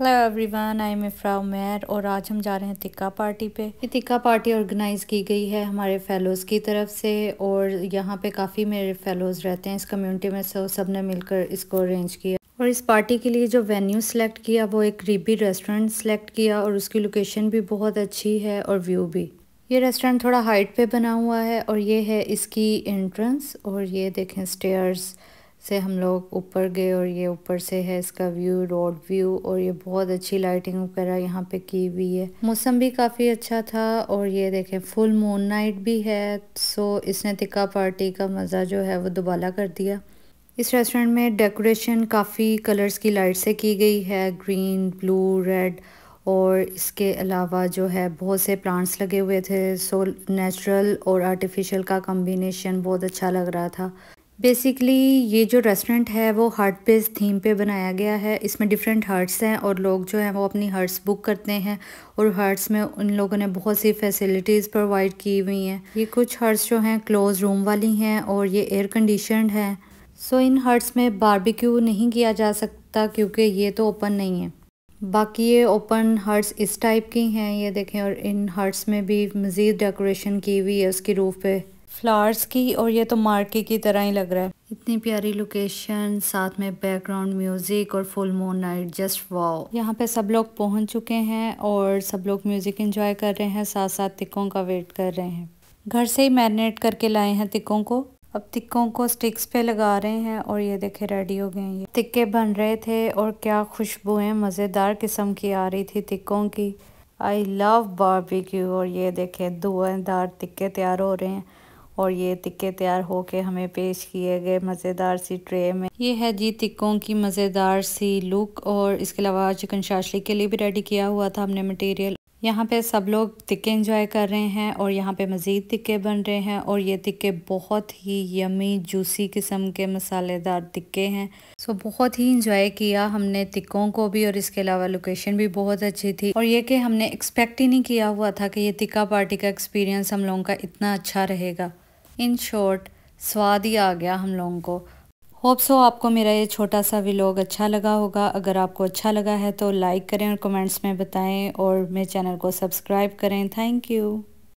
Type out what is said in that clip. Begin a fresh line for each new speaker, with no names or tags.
hello everyone I am Ifra Umer और आज हम जा रहे हैं तिक्का पार्टी पे ये तिक्का पार्टी ऑर्गेनाइज़ की गई है हमारे फेलोज़ की तरफ से और यहाँ पे काफ़ी मेरे फेलोज़ रहते हैं इस कम्युनिटी में सो सब ने मिलकर इसको अरेंज किया और इस पार्टी के लिए जो वेन्यू सेलेक्ट किया वो एक रीबी रेस्टोरेंट सेलेक्ट किया और उसकी लोकेशन भी बहुत अच्छी है और व्यू भी ये रेस्टोरेंट थोड़ा हाइट पे बना हुआ है और ये है इसकी एंट्रेंस और ये देखें स्टेयर्स से हम लोग ऊपर गए और ये ऊपर से है इसका व्यू रोड व्यू और ये बहुत अच्छी लाइटिंग वगैरह यहाँ पे की हुई है मौसम भी काफ़ी अच्छा था और ये देखें फुल मून नाइट भी है सो इसने तिक्का पार्टी का मज़ा जो है वो दुबाला कर दिया इस रेस्टोरेंट में डेकोरेशन काफ़ी कलर्स की लाइट से की गई है ग्रीन ब्लू रेड और इसके अलावा जो है बहुत से प्लांट्स लगे हुए थे सो नेचुरल और आर्टिफिशियल का कम्बिनेशन बहुत अच्छा लग रहा था बेसिकली ये जो रेस्टोरेंट है वो हार्ट बेस थीम पे बनाया गया है इसमें डिफरेंट हर्ट्स हैं और लोग जो हैं वो अपनी हर्ट्स बुक करते हैं और हर्ट्स में उन लोगों ने बहुत सी फैसिलिटीज़ प्रोवाइड की हुई हैं ये कुछ हर्ट्स जो हैं क्लोज रूम वाली हैं और ये एयर कंडीशनड हैं सो इन हर्ट्स में बारबिक्यू नहीं किया जा सकता क्योंकि ये तो ओपन नहीं है बाकी ये ओपन हर्ट्स इस टाइप की हैं ये देखें और इन हर्ट्स में भी मज़ीद डेकोरेशन की हुई है उसकी रूफ पे फ्लावर्स की और ये तो मार्के की तरह ही लग रहा है इतनी प्यारी लोकेशन साथ में बैकग्राउंड म्यूजिक और full moon night just wow यहाँ पे सब लोग पहुंच चुके हैं और सब लोग म्यूजिक इंजॉय कर रहे हैं साथ साथ तिक्कों का वेट कर रहे हैं घर से ही मैरिनेट करके लाए हैं तिक्कों को अब तिक्कों को स्टिक्स पे लगा रहे हैं और ये देखे रेडी हो गए हैं ये तिक्के बन रहे थे और क्या खुशबुएं मज़ेदार किस्म की आ रही थी तिक्कों की आई लव बारबेक्यू और ये देखे दुआदार तिक्के तैयार हो रहे हैं और ये तिक्के तैयार होके हमें पेश किए गए मज़ेदार सी ट्रे में ये है जी तिक्कों की मज़ेदार सी लुक और इसके अलावा चिकन शाशली के लिए भी रेडी किया हुआ था हमने मटेरियल यहाँ पे सब लोग तिक्के इंजॉय कर रहे हैं और यहाँ पे मज़ीद तिक्के बन रहे हैं और ये तिक्के बहुत ही यमी जूसी किस्म के मसालेदार तिक्के हैं सो बहुत ही इंजॉय किया हमने तिक्कों को भी और इसके अलावा लोकेशन भी बहुत अच्छी थी और ये कि हमने एक्सपेक्ट ही नहीं किया हुआ था कि ये तिक्का पार्टी का एक्सपीरियंस हम लोगों का इतना अच्छा रहेगा इन शॉर्ट स्वाद ही आ गया हम लोगों को होप सो आपको मेरा ये छोटा सा व्लॉग अच्छा लगा होगा अगर आपको अच्छा लगा है तो लाइक करें और कमेंट्स में बताएं और मेरे चैनल को सब्सक्राइब करें थैंक यू